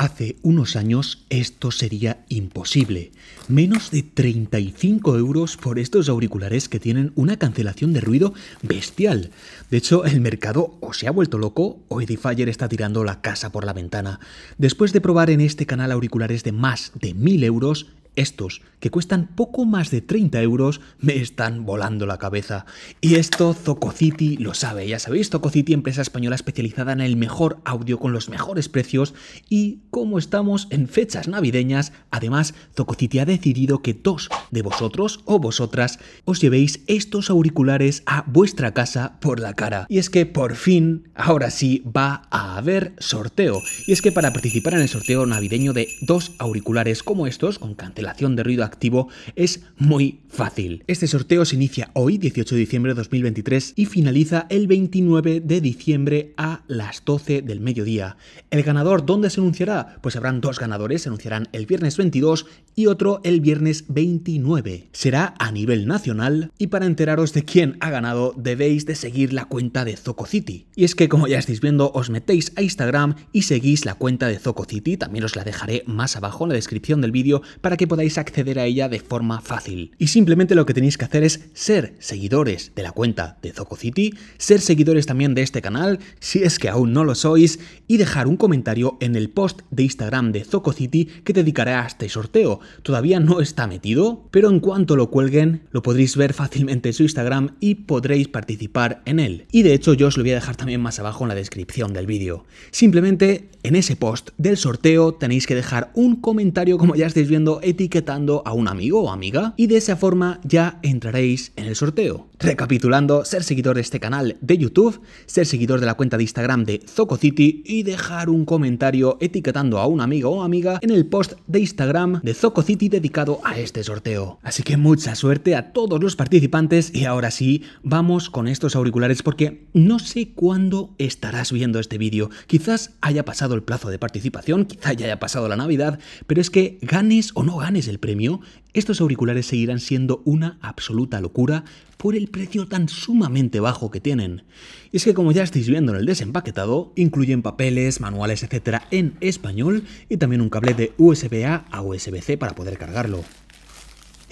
Hace unos años esto sería imposible. Menos de 35 euros por estos auriculares que tienen una cancelación de ruido bestial. De hecho, el mercado o se ha vuelto loco o Edifier está tirando la casa por la ventana. Después de probar en este canal auriculares de más de 1000 euros, estos, que cuestan poco más de 30 euros, me están volando la cabeza. Y esto Zococity lo sabe, ya sabéis, Zococity, empresa española especializada en el mejor audio con los mejores precios y como estamos en fechas navideñas, además Zococity ha decidido que dos de vosotros o vosotras os llevéis estos auriculares a vuestra casa por la cara. Y es que por fin, ahora sí, va a haber sorteo. Y es que para participar en el sorteo navideño de dos auriculares como estos, con cantidad de ruido activo es muy fácil. Este sorteo se inicia hoy, 18 de diciembre de 2023, y finaliza el 29 de diciembre a las 12 del mediodía. ¿El ganador dónde se anunciará? Pues habrán dos ganadores, se anunciarán el viernes 22 y otro el viernes 29. Será a nivel nacional y para enteraros de quién ha ganado debéis de seguir la cuenta de Zoco City. Y es que como ya estáis viendo, os metéis a Instagram y seguís la cuenta de Zoco City, también os la dejaré más abajo en la descripción del vídeo para que podáis acceder a ella de forma fácil. Y simplemente lo que tenéis que hacer es ser seguidores de la cuenta de ZocoCity, ser seguidores también de este canal, si es que aún no lo sois, y dejar un comentario en el post de Instagram de ZocoCity que dedicaré a este sorteo. Todavía no está metido, pero en cuanto lo cuelguen, lo podréis ver fácilmente en su Instagram y podréis participar en él. Y de hecho yo os lo voy a dejar también más abajo en la descripción del vídeo. Simplemente en ese post del sorteo tenéis que dejar un comentario como ya estáis viendo etiquetando a un amigo o amiga y de esa forma ya entraréis en el sorteo. Recapitulando, ser seguidor de este canal de YouTube, ser seguidor de la cuenta de Instagram de ZocoCity y dejar un comentario etiquetando a un amigo o amiga en el post de Instagram de ZocoCity dedicado a este sorteo. Así que mucha suerte a todos los participantes y ahora sí, vamos con estos auriculares porque no sé cuándo estarás viendo este vídeo. Quizás haya pasado el plazo de participación, quizás ya haya pasado la Navidad, pero es que ganes o no ganes, es el premio, estos auriculares seguirán siendo una absoluta locura por el precio tan sumamente bajo que tienen. Y es que como ya estáis viendo en el desempaquetado, incluyen papeles, manuales, etcétera en español y también un cable de USB-A a USB-C para poder cargarlo.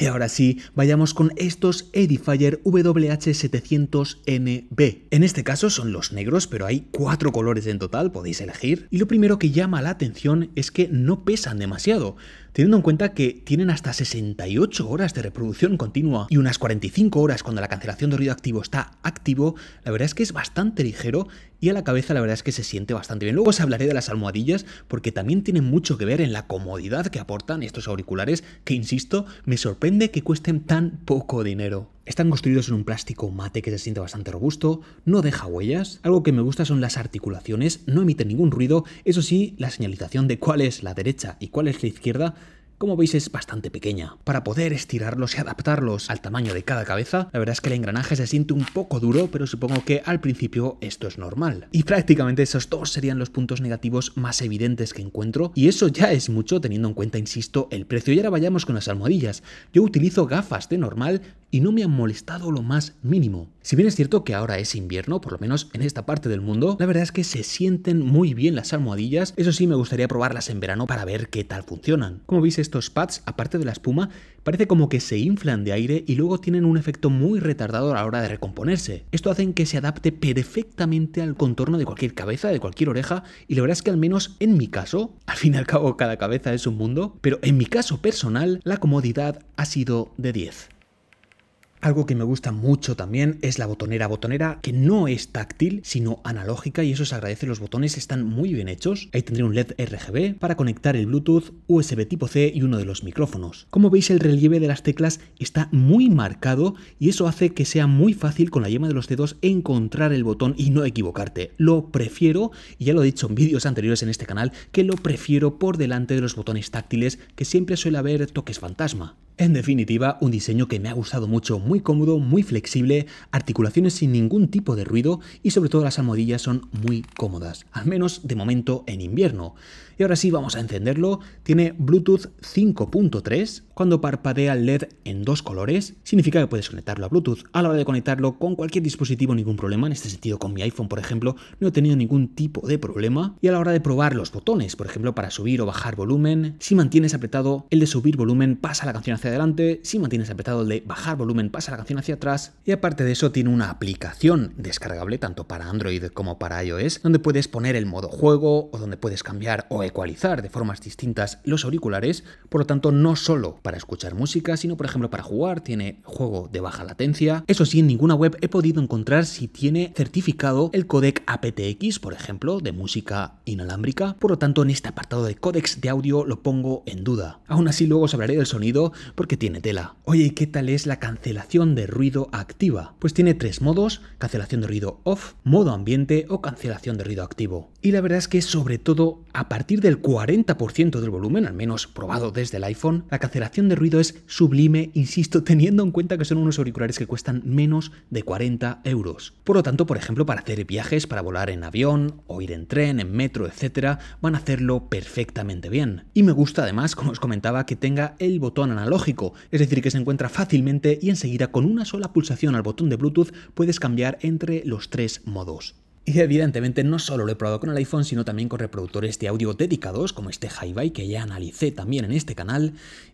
Y ahora sí, vayamos con estos Edifier WH700NB. En este caso son los negros, pero hay cuatro colores en total, podéis elegir. Y lo primero que llama la atención es que no pesan demasiado teniendo en cuenta que tienen hasta 68 horas de reproducción continua y unas 45 horas cuando la cancelación de ruido activo está activo, la verdad es que es bastante ligero y a la cabeza la verdad es que se siente bastante bien. Luego os hablaré de las almohadillas porque también tienen mucho que ver en la comodidad que aportan estos auriculares que, insisto, me sorprende que cuesten tan poco dinero. Están construidos en un plástico mate que se siente bastante robusto, no deja huellas, algo que me gusta son las articulaciones, no emite ningún ruido, eso sí, la señalización de cuál es la derecha y cuál es la izquierda como veis es bastante pequeña. Para poder estirarlos y adaptarlos al tamaño de cada cabeza, la verdad es que el engranaje se siente un poco duro, pero supongo que al principio esto es normal. Y prácticamente esos dos serían los puntos negativos más evidentes que encuentro, y eso ya es mucho teniendo en cuenta, insisto, el precio. Y ahora vayamos con las almohadillas. Yo utilizo gafas de normal, y no me han molestado lo más mínimo. Si bien es cierto que ahora es invierno, por lo menos en esta parte del mundo, la verdad es que se sienten muy bien las almohadillas, eso sí me gustaría probarlas en verano para ver qué tal funcionan. Como veis estos pads, aparte de la espuma, parece como que se inflan de aire y luego tienen un efecto muy retardado a la hora de recomponerse. Esto hace que se adapte perfectamente al contorno de cualquier cabeza, de cualquier oreja, y la verdad es que al menos en mi caso, al fin y al cabo cada cabeza es un mundo, pero en mi caso personal, la comodidad ha sido de 10. Algo que me gusta mucho también es la botonera. Botonera que no es táctil, sino analógica y eso se agradece. Los botones están muy bien hechos. Ahí tendré un LED RGB para conectar el Bluetooth, USB tipo C y uno de los micrófonos. Como veis el relieve de las teclas está muy marcado y eso hace que sea muy fácil con la yema de los dedos encontrar el botón y no equivocarte. Lo prefiero, y ya lo he dicho en vídeos anteriores en este canal, que lo prefiero por delante de los botones táctiles que siempre suele haber toques fantasma. En definitiva, un diseño que me ha gustado mucho, muy cómodo, muy flexible, articulaciones sin ningún tipo de ruido y sobre todo las almohadillas son muy cómodas, al menos de momento en invierno. Y ahora sí vamos a encenderlo, tiene Bluetooth 5.3, cuando parpadea el LED en dos colores, significa que puedes conectarlo a Bluetooth. A la hora de conectarlo con cualquier dispositivo ningún problema, en este sentido con mi iPhone por ejemplo no he tenido ningún tipo de problema. Y a la hora de probar los botones, por ejemplo para subir o bajar volumen, si mantienes apretado el de subir volumen pasa la canción a hacer adelante, si mantienes apretado el de bajar volumen pasa la canción hacia atrás y aparte de eso tiene una aplicación descargable tanto para Android como para iOS donde puedes poner el modo juego o donde puedes cambiar o ecualizar de formas distintas los auriculares, por lo tanto no solo para escuchar música sino por ejemplo para jugar, tiene juego de baja latencia, eso sí en ninguna web he podido encontrar si tiene certificado el codec aptX por ejemplo de música inalámbrica, por lo tanto en este apartado de codecs de audio lo pongo en duda. Aún así luego os hablaré del sonido porque tiene tela. Oye, ¿y qué tal es la cancelación de ruido activa? Pues tiene tres modos, cancelación de ruido off, modo ambiente o cancelación de ruido activo. Y la verdad es que sobre todo a partir del 40% del volumen, al menos probado desde el iPhone, la cancelación de ruido es sublime, insisto, teniendo en cuenta que son unos auriculares que cuestan menos de 40 euros. Por lo tanto, por ejemplo, para hacer viajes, para volar en avión o ir en tren, en metro, etc., van a hacerlo perfectamente bien. Y me gusta además, como os comentaba, que tenga el botón analógico, es decir, que se encuentra fácilmente y enseguida con una sola pulsación al botón de Bluetooth puedes cambiar entre los tres modos. Y evidentemente no solo lo he probado con el iPhone, sino también con reproductores de audio dedicados como este hi que ya analicé también en este canal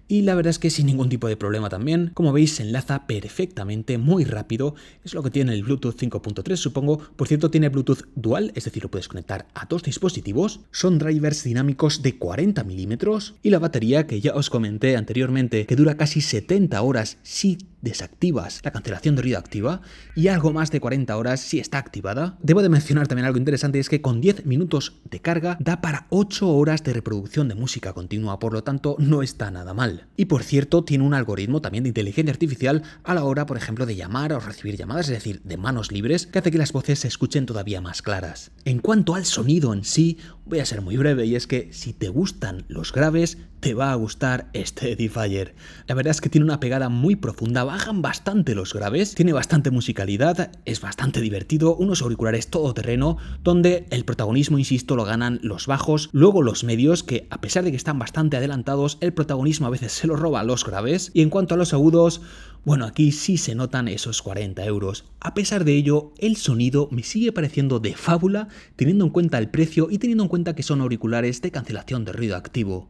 y la verdad es que sin ningún tipo de problema también. Como veis, se enlaza perfectamente, muy rápido. Es lo que tiene el Bluetooth 5.3, supongo. Por cierto, tiene Bluetooth dual, es decir, lo puedes conectar a dos dispositivos. Son drivers dinámicos de 40 milímetros y la batería, que ya os comenté anteriormente, que dura casi 70 horas si desactivas la cancelación de ruido activa y algo más de 40 horas si está activada. Debo de mencionar también algo interesante, es que con 10 minutos de carga da para 8 horas de reproducción de música continua, por lo tanto no está nada mal. Y por cierto, tiene un algoritmo también de inteligencia artificial a la hora, por ejemplo, de llamar o recibir llamadas, es decir, de manos libres, que hace que las voces se escuchen todavía más claras. En cuanto al sonido en sí, voy a ser muy breve y es que si te gustan los graves, te va a gustar este Edifier. La verdad es que tiene una pegada muy profunda, bajan bastante los graves, tiene bastante musicalidad, es bastante divertido, unos auriculares todoterreno, donde el protagonismo, insisto, lo ganan los bajos, luego los medios, que a pesar de que están bastante adelantados, el protagonismo a veces se lo roba a los graves. Y en cuanto a los agudos, bueno, aquí sí se notan esos 40 euros. A pesar de ello, el sonido me sigue pareciendo de fábula, teniendo en cuenta el precio y teniendo en cuenta que son auriculares de cancelación de ruido activo.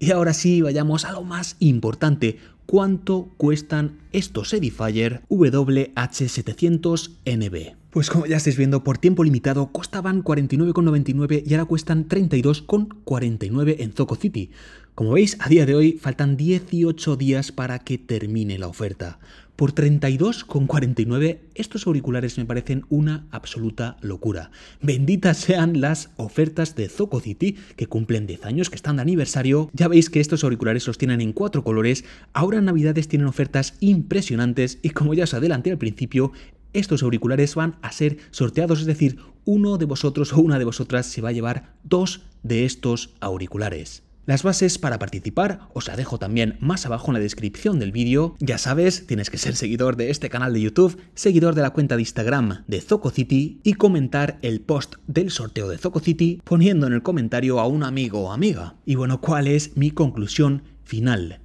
Y ahora sí, vayamos a lo más importante, cuánto cuestan estos Edifier WH700NB. Pues como ya estáis viendo, por tiempo limitado costaban 49,99 y ahora cuestan 32,49 en Zoco City. Como veis, a día de hoy faltan 18 días para que termine la oferta. Por 32,49 estos auriculares me parecen una absoluta locura. Benditas sean las ofertas de Zoco City que cumplen 10 años, que están de aniversario. Ya veis que estos auriculares los tienen en cuatro colores. Ahora en Navidades tienen ofertas impresionantes y como ya os adelanté al principio, estos auriculares van a ser sorteados, es decir, uno de vosotros o una de vosotras se va a llevar dos de estos auriculares. Las bases para participar os la dejo también más abajo en la descripción del vídeo. Ya sabes, tienes que ser seguidor de este canal de YouTube, seguidor de la cuenta de Instagram de ZocoCity y comentar el post del sorteo de ZocoCity poniendo en el comentario a un amigo o amiga. Y bueno, ¿cuál es mi conclusión final?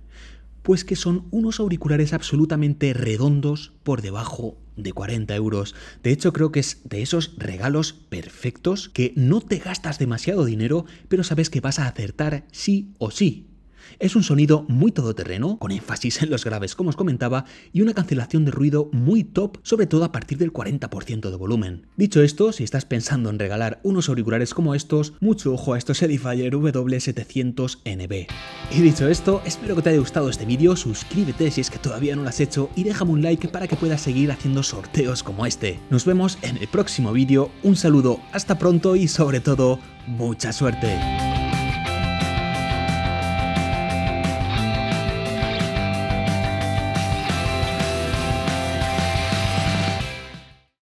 pues que son unos auriculares absolutamente redondos por debajo de 40 euros. De hecho, creo que es de esos regalos perfectos que no te gastas demasiado dinero, pero sabes que vas a acertar sí o sí. Es un sonido muy todoterreno, con énfasis en los graves como os comentaba, y una cancelación de ruido muy top, sobre todo a partir del 40% de volumen. Dicho esto, si estás pensando en regalar unos auriculares como estos, mucho ojo a estos Edifier W700NB. Y dicho esto, espero que te haya gustado este vídeo, suscríbete si es que todavía no lo has hecho y déjame un like para que puedas seguir haciendo sorteos como este. Nos vemos en el próximo vídeo, un saludo, hasta pronto y sobre todo, mucha suerte.